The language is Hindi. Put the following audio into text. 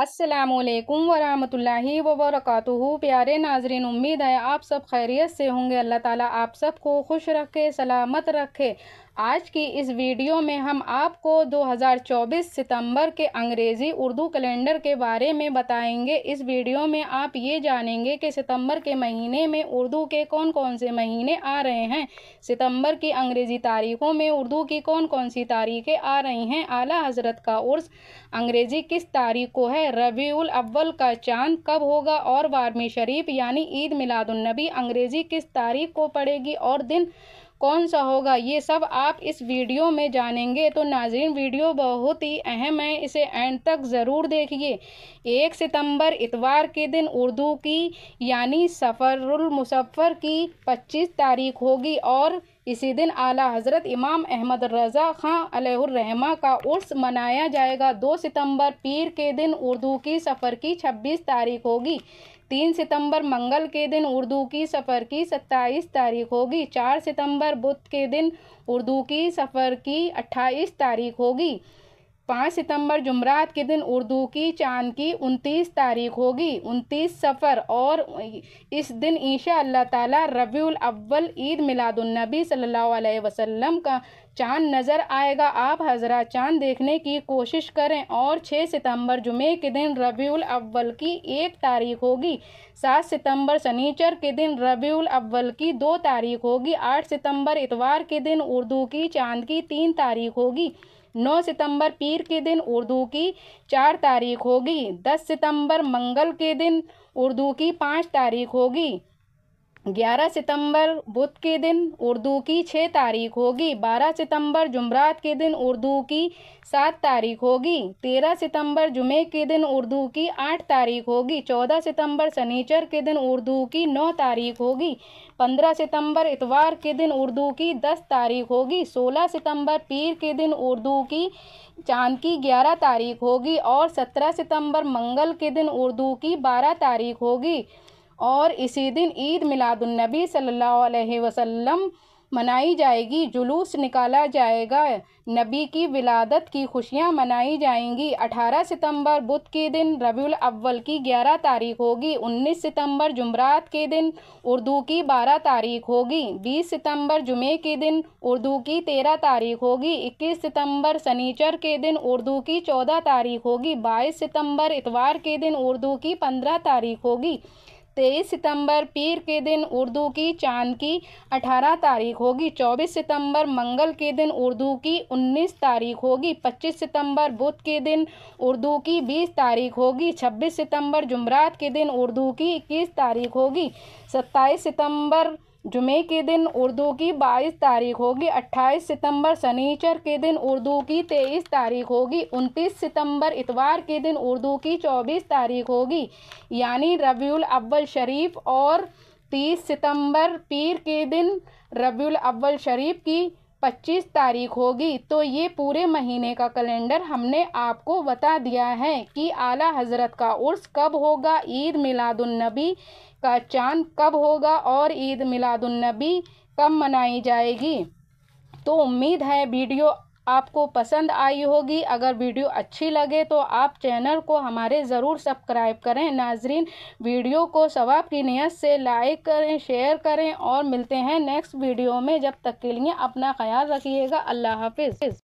अस्सलाम वालेकुम वरहमतुल्लाहि प्यारे नाजरन उम्मीद है आप सब खैरियत से होंगे अल्लाह ताला आप सबको खुश रखे सलामत रखे आज की इस वीडियो में हम आपको 2024 सितंबर के अंग्रेज़ी उर्दू कैलेंडर के बारे में बताएंगे इस वीडियो में आप ये जानेंगे कि सितंबर के महीने में उर्दू के कौन कौन से महीने आ रहे हैं सितंबर की अंग्रेज़ी तारीखों में उर्दू की कौन कौन सी तारीखें आ रही हैं आला हजरत का उर्स अंग्रेज़ी किस तारीख को है रबीउल अव्वल का चांद कब होगा और बारहवीं शरीफ यानी ईद मिलादुलनबी अंग्रेज़ी किस तारीख को पड़ेगी और दिन कौन सा होगा ये सब आप इस वीडियो में जानेंगे तो नाजरीन वीडियो बहुत ही अहम है इसे एंड तक ज़रूर देखिए एक सितंबर इतवार के दिन उर्दू की यानी सफ़रुल की पच्चीस तारीख होगी और इसी दिन आला हज़रत इमाम अहमद रज़ा ख़ान रहमा का उर्स मनाया जाएगा दो सितंबर पीर के दिन उर्दू की सफ़र की छब्बीस तारीख होगी तीन सितंबर मंगल के दिन उर्दू की सफ़र की सत्ताईस तारीख होगी चार सितंबर बुध के दिन उर्दू की सफ़र की अट्ठाईस तारीख होगी पाँच सितंबर जुमरात के दिन उर्दू की चांद की उनतीस तारीख होगी उनतीस सफ़र और इस दिन ईशा अल्लाह ताला रबीउल अव्वल ईद मिलादुलनबी सल्लल्लाहु अलैहि वसल्लम का चांद नज़र आएगा आप हजरा चांद देखने की कोशिश करें और छः सितंबर जुमे के दिन रबीउल अव्वल की एक तारीख होगी सात सितंबर सनीचर के दिन रबीउल अव्वल की दो तारीख होगी आठ सितंबर इतवार के दिन उर्दू की चांद की तीन तारीख होगी 9 सितंबर पीर के दिन उर्दू की चार तारीख होगी 10 सितंबर मंगल के दिन उर्दू की पाँच तारीख होगी ग्यारह सितंबर बुध के दिन उर्दू की छः तारीख होगी बारह सितंबर जुमरात के दिन उर्दू की सात तारीख होगी तेरह सितंबर जुमे के दिन उर्दू की आठ तारीख होगी चौदह सितंबर शनिचर के दिन उर्दू की नौ तारीख होगी पंद्रह सितंबर इतवार के दिन उर्दू की दस तारीख होगी सोलह सितंबर पीर के दिन उर्दू की चांद की ग्यारह तारीख होगी और सत्रह सितंबर मंगल के दिन उर्दू की बारह तारीख होगी और इसी दिन ईद मिलादुलनबी सल्लल्लाहु अलैहि वसल्लम मनाई जाएगी जुलूस निकाला जाएगा नबी की विलादत की खुशियां मनाई जाएंगी 18 सितंबर बुध के दिन रबी अव्वल की 11 तारीख होगी 19 सितंबर जुमरात के दिन उर्दू की 12 तारीख होगी 20 सितंबर जुमे के दिन उर्दू की 13 तारीख होगी 21 सितंबर सनीचर के दिन उर्दू की 14 तारीख होगी 22 सितंबर इतवार के दिन उर्दू की पंद्रह तारीख होगी तेईस सितंबर पीर के दिन उर्दू की चांद की अठारह तारीख होगी चौबीस सितंबर मंगल के दिन उर्दू की उन्नीस तारीख होगी पच्चीस सितंबर बुध के दिन उर्दू की बीस तारीख होगी छब्बीस सितंबर जुमरात के दिन उर्दू की इक्कीस तारीख होगी सत्ताईस सितंबर जुमे के दिन उर्दू की बाईस तारीख होगी अट्ठाईस सितंबर शनिचर के दिन उर्दू की तेईस तारीख होगी उनतीस सितंबर इतवार के दिन उर्दू की चौबीस तारीख होगी यानी रबीउल अव्वल शरीफ और तीस सितंबर पीर के दिन रबीउल अव्वल शरीफ की पच्चीस तारीख होगी तो ये पूरे महीने का कैलेंडर हमने आपको बता दिया है कि आला हज़रत का उर्स कब होगा ईद मिलादुलनबी का चांद कब होगा और ईद मिलादुलनबी कब मनाई जाएगी तो उम्मीद है वीडियो आपको पसंद आई होगी अगर वीडियो अच्छी लगे तो आप चैनल को हमारे ज़रूर सब्सक्राइब करें नाजरीन वीडियो को सवाब की नीयत से लाइक करें शेयर करें और मिलते हैं नेक्स्ट वीडियो में जब तक के लिए अपना ख्याल रखिएगा अल्लाह हाफिज़